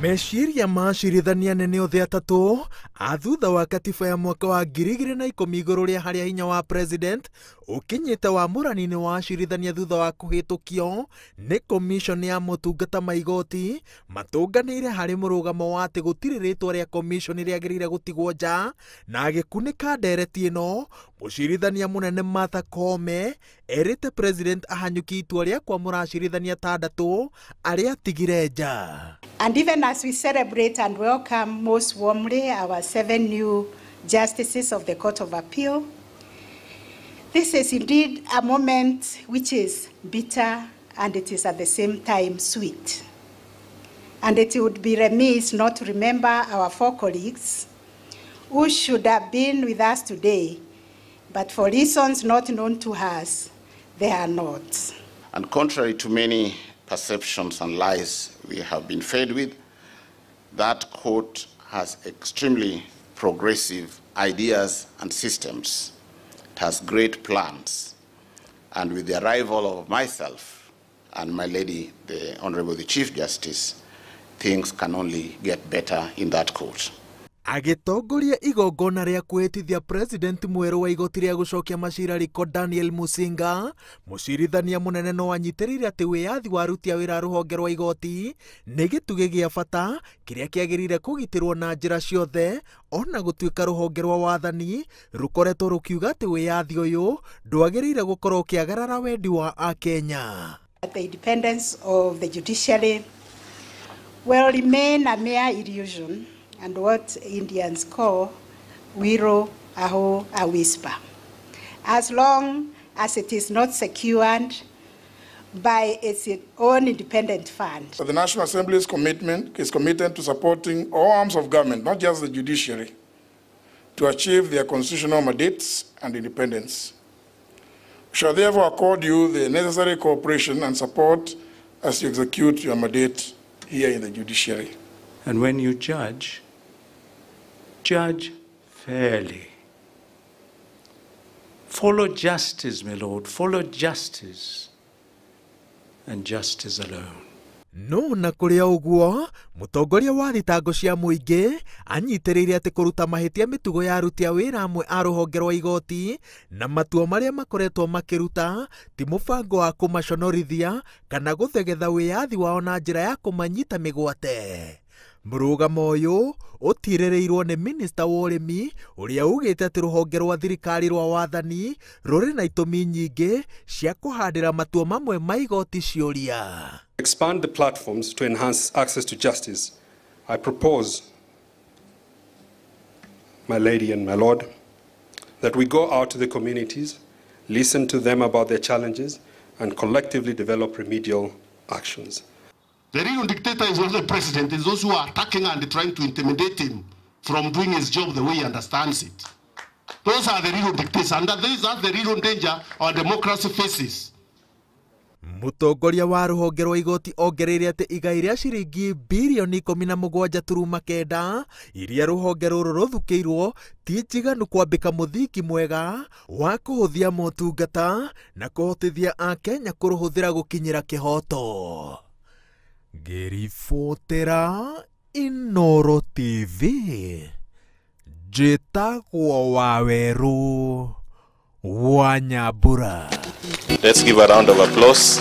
meciria ma acirithania nene othe atatũ a thutha wa katiba ya mwaka wa ngiri igĩrĩ na ikũmi igũrũ rĩa harĩa hinya wa president ũkinyĩte wamũrani-inĩ wa acirithania thutha wa kũhĩtũkio nĩ komishoni ya motungata ma igoti matũnganĩire harĩ mũrũgamo wa atĩ gũtirĩ rĩtwa rĩa komishoni rĩagĩrĩire gũtigwo nja na agĩkunĩka ndereti ĩno mũcirithania mũnene martha koome erĩte president ahanyũkie itua rĩa kwamũra acirithania atandatũ arĩa atigire nja And even as we celebrate and welcome most warmly our seven new justices of the Court of Appeal, this is indeed a moment which is bitter and it is at the same time sweet. And it would be remiss not to remember our four colleagues who should have been with us today, but for reasons not known to us, they are not. And contrary to many perceptions and lies we have been fed with, that court has extremely progressive ideas and systems. It has great plans. And with the arrival of myself and my lady, the Honorable the Chief Justice, things can only get better in that court. agitongoria igongona ria kwihitithia president mwerũ wa igoti ria gucokia macira riko daniel musinga mucirithania munene no anyitirire ati wiyathi wa aruti a wira ruhonge rwa igoti ni gitugi gia bata kiria kiagirire kugitirwo na njira ciothe ona gutuika ruhonge rwa wathani rukoretwo rukiuga ati wiyathi uyu ndwagirire gukorwo ukiagarara wendi wa akenya the independence of the judiciary will remain a mere illusion and what Indians call wiro aho a whisper. As long as it is not secured by its own independent fund. So the National Assembly's commitment is committed to supporting all arms of government, not just the judiciary, to achieve their constitutional mandates and independence. We shall therefore accord you the necessary cooperation and support as you execute your mandate here in the judiciary. And when you judge, Judge fairly. Follow justice, my Lord. Follow justice and justice alone. no na kũrĩ o ũguo mũtongoria wa thitango cia mũingĩ anyitĩrĩire atĩ kũruta mahĩtia mĩtugo ya aruti a wĩra amwe a rũhonge rwa igooti na matua marĩa makoretwo makĩruta ti mũbango wa kũmaconorithia kana gũthegetha wĩyathi wao na njĩra ya kũmanyita mĩgwate Murugamo uyu utirereirwo ni minista wa urimi uria ugite ati ruhonge rwa thirikari rwa wathani ruri na itumi nyingi cia kuhandira matua mamwe ma igoti ciuria expand the platforms to enhance access to justice i propose my lady and my lord that we go out to the communities listen to them about their challenges and collectively develop remedial actions The real dictator is not the president, it's those who are attacking and trying to intimidate him from doing his job the way he understands it. Those are the real dictators, and that is the real danger our democracy faces. Mũtongoria wa rũhonge rwa igoti ongereire atĩ igai rĩa ciringi birioni ikũmi turuma kenda iria rũhonge rũrũ rũthukĩirwo ti njiganu kwambĩka mũthingi mwega wa kũhũthia motungata na kũhotithia akenya kũrũhũthĩra gũkinyĩra kĩhoto gerifotera inoro tv jitagwo wa weru wa nyambura of applause